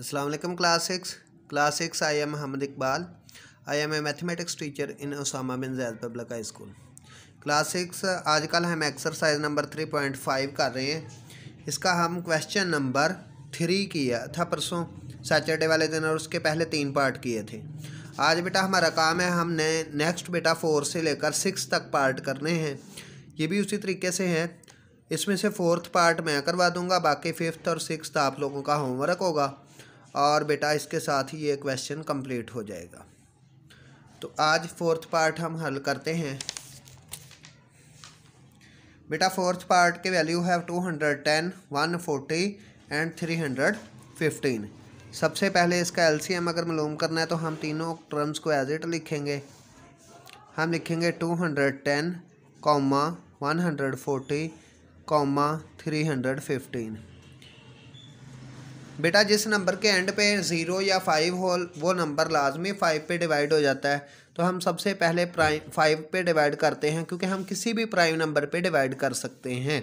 Aslam class six class six I am Ahmad Iqbal I am a mathematics teacher in Usama bin Zaid public high school class six आजकल हम exercise number three point five कर रहे हैं इसका हम question number three किया था परसों सैटरडे वाले दिन और उसके पहले तीन पार्ट किए थे आज बेटा हमारा काम है हमने नेक्स्ट बेटा फोर से लेकर सिक्स तक पार्ट करने हैं ये भी उसी तरीके से हैं इसमें से फोर्थ पार्ट मैं करवा दूंगा बाकी फिफ्थ और सिक्स आप लोगों का होमवर्क होगा और बेटा इसके साथ ही ये क्वेश्चन कंप्लीट हो जाएगा तो आज फोर्थ पार्ट हम हल करते हैं बेटा फोर्थ पार्ट के वैल्यू है two hundred ten one forty and three hundred fifteen सबसे पहले इसका एलसीएम अगर मालूम करना है तो हम तीनों टर्म्स को एज इट लिखेंगे हम लिखेंगे two hundred ten comma one hundred forty comma three hundred fifteen बेटा जिस नंबर के एंड पे ज़ीरो या फाइव हो वो नंबर लाजमी फ़ाइव पे डिवाइड हो जाता है तो हम सबसे पहले प्राइम फाइव पे डिवाइड करते हैं क्योंकि हम किसी भी प्राइम नंबर पे डिवाइड कर सकते हैं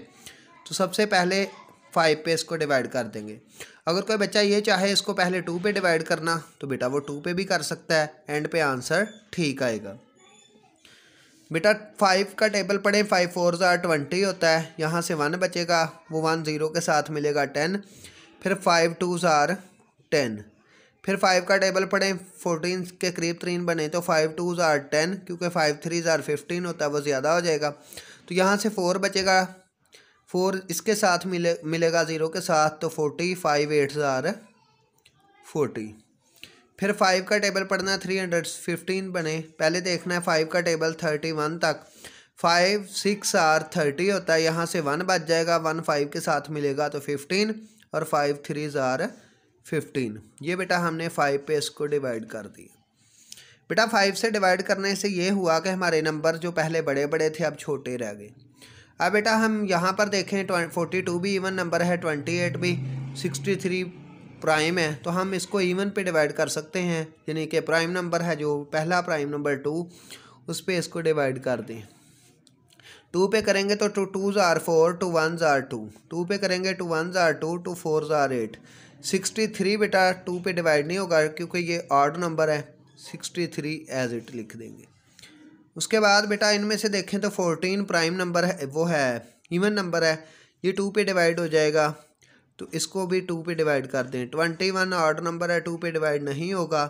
तो सबसे पहले फाइव पे इसको डिवाइड कर देंगे अगर कोई बच्चा ये चाहे इसको पहले टू पे डिवाइड करना तो बेटा वो टू पे भी कर सकता है एंड पे आंसर ठीक आएगा बेटा फाइव का टेबल पढ़ें फाइव फोर ज़ार ट्वेंटी होता है यहाँ से वन बचेगा वो वन ज़ीरो के साथ मिलेगा टेन फिर फाइव टू आर टेन फिर फाइव का टेबल पढ़ें फोर्टीन के करीब तीन बने तो फाइव टू ज़ार टेन क्योंकि फाइव थ्री ज़ार फिफ्टीन होता है वो ज़्यादा हो जाएगा तो यहाँ से फोर बचेगा फोर इसके साथ मिले मिलेगा ज़ीरो के साथ तो फोर्टी फाइव एट ज़ार फोर्टी फिर फाइव का टेबल पढ़ना है थ्री हंड्रेड फिफ्टीन बने पहले देखना है फाइव का टेबल थर्टी वन तक फाइव सिक्स आर थर्टी होता है यहाँ से वन बच जाएगा वन फाइव के साथ मिलेगा तो फिफ्टीन और फाइव थ्री ज़ार फिफ्टीन ये बेटा हमने फाइव पे इसको डिवाइड कर दिया बेटा फाइव से डिवाइड करने से ये हुआ कि हमारे नंबर जो पहले बड़े बड़े थे अब छोटे रह गए अब बेटा हम यहाँ पर देखें फोर्टी टू भी इवन नंबर है ट्वेंटी एट भी सिक्सटी थ्री प्राइम है तो हम इसको इवन पे डिवाइड कर सकते हैं यानी कि प्राइम नंबर है जो पहला प्राइम नंबर टू उस पर इसको डिवाइड कर दें टू पे करेंगे तो टू टू जार फोर टू वन ज़ार टू टू पे करेंगे टू वन ज़ार टू टू फोर ज़ार एट सिक्सटी थ्री बेटा टू पे डिवाइड नहीं होगा क्योंकि ये ऑर्ड नंबर है सिक्सटी थ्री एज इट लिख देंगे उसके बाद बेटा इनमें से देखें तो फोर्टीन प्राइम नंबर है वो है इवन नंबर है ये टू पे डिवाइड हो जाएगा तो इसको भी टू पे डिवाइड कर दें ट्वेंटी वन ऑर्ड नंबर है टू पे डिवाइड नहीं होगा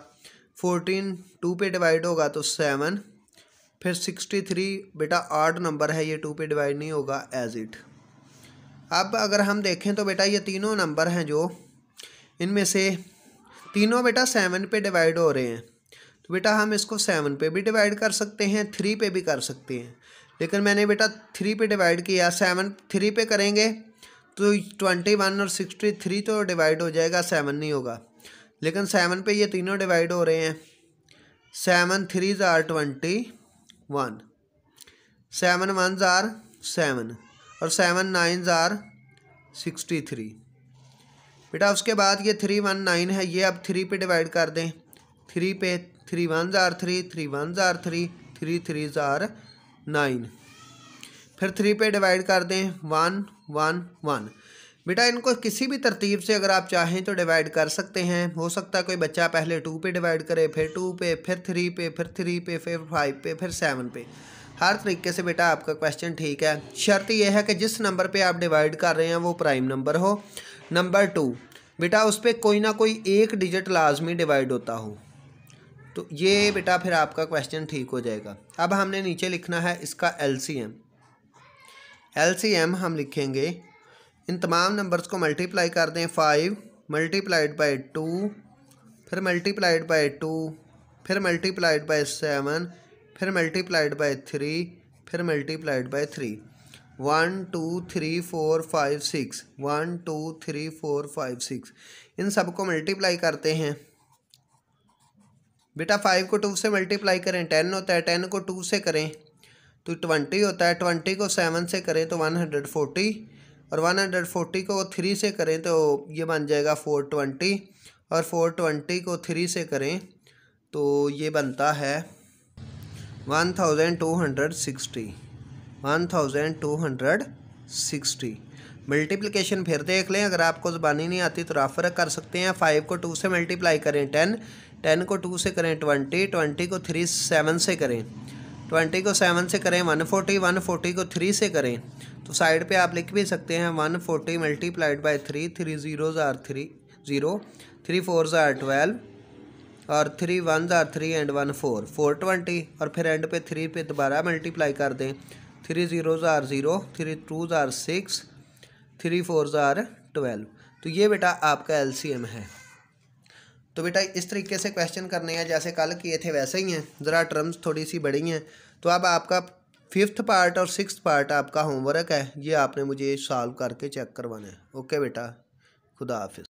फोर्टीन टू पे डिवाइड होगा तो सेवन फिर सिक्सटी थ्री बेटा आठ नंबर है ये टू पे डिवाइड नहीं होगा एज इट अब अगर हम देखें तो बेटा ये तीनों नंबर हैं जो इनमें से तीनों बेटा सेवन पे डिवाइड हो रहे हैं तो बेटा हम इसको सेवन पे भी डिवाइड कर सकते हैं थ्री पे भी कर सकते हैं लेकिन मैंने बेटा थ्री पे डिवाइड किया सेवन थ्री पे करेंगे तो ट्वेंटी वन और सिक्सटी थ्री तो डिवाइड हो जाएगा सेवन नहीं होगा लेकिन सेवन पे ये तीनों डिवाइड हो रहे हैं सेवन थ्री ज़ार ट्वेंटी वन सेवन वन ज़ार सेवन और सेवन नाइन ज़ार सिक्सटी थ्री बेटा उसके बाद ये थ्री वन नाइन है ये अब थ्री पे डिवाइड कर दें थ्री पे थ्री वन ज़ार थ्री थ्री वन ज़ार थ्री थ्री थ्री ज़ार नाइन फिर थ्री पे डिवाइड कर दें वन वन वन बेटा इनको किसी भी तरतीब से अगर आप चाहें तो डिवाइड कर सकते हैं हो सकता है कोई बच्चा पहले टू पे डिवाइड करे फिर टू पे फिर थ्री पे फिर थ्री पे फिर फाइव पे फिर सेवन पे हर तरीके से बेटा आपका क्वेश्चन ठीक है शर्त यह है कि जिस नंबर पे आप डिवाइड कर रहे हैं वो प्राइम नंबर हो नंबर टू बेटा उस पर कोई ना कोई एक डिजिट लाजमी डिवाइड होता हो तो ये बेटा फिर आपका क्वेश्चन ठीक हो जाएगा अब हमने नीचे लिखना है इसका L C M L C M हम लिखेंगे इन तमाम नंबर्स को मल्टीप्लाई कर दें फाइव मल्टीप्लाइड बाई टू फिर मल्टीप्लाइड बाई टू फिर मल्टीप्लाइड बाई सेवन फिर मल्टीप्लाइड बाई थ्री फिर multiplied by three one two three four five six one two three four five six इन सब को मल्टीप्लाई करते हैं बेटा फाइव को टू से मल्टीप्लाई करें टेन होता है टेन को टू से करें तो ट्वेंटी होता है ट्वेंटी को सेवन से करें तो वन हंड्रेड फोर्टी और वन हंड्रेड फोर्टी को थ्री से करें तो ये बन जाएगा फोर ट्वेंटी और फोर ट्वेंटी को थ्री से करें तो ये बनता है one thousand two hundred sixty one thousand two hundred sixty multiplication फिर देख लें अगर आपको ज़बानी नहीं आती तो राफर कर सकते हैं फाइव को टू से मल्टीप्लाई करें टेन टेन को टू से करें ट्वेंटी ट्वेंटी को थ्री सेवन से करें ट्वेंटी को सेवन से करें वन फोर्टी वन फोर्टी को थ्री से करें तो साइड पे आप लिख भी सकते हैं one forty multiplied by three three zero ज़ार थ्री ज़ीरो थ्री फोर ज़ार ट्वेल्व और थ्री वन जार three and one four four twenty और फिर एंड पे थ्री पे दोबारा मल्टीप्लाई कर दें थ्री जीरो जार ज़ीरो थ्री टू जार सिक्स थ्री फोर ज़ार ट्वेल्व तो ये बेटा आपका एल है तो बेटा इस तरीके से क्वेश्चन करने हैं जैसे कल किए थे वैसे ही हैं ज़रा टर्म्स थोड़ी सी बड़ी हैं तो अब आपका फिफ्थ पार्ट और सिक्स पार्ट आपका होमवर्क है ये आपने मुझे सॉल्व करके चेक करवाना है ओके बेटा खुदा हाफिज़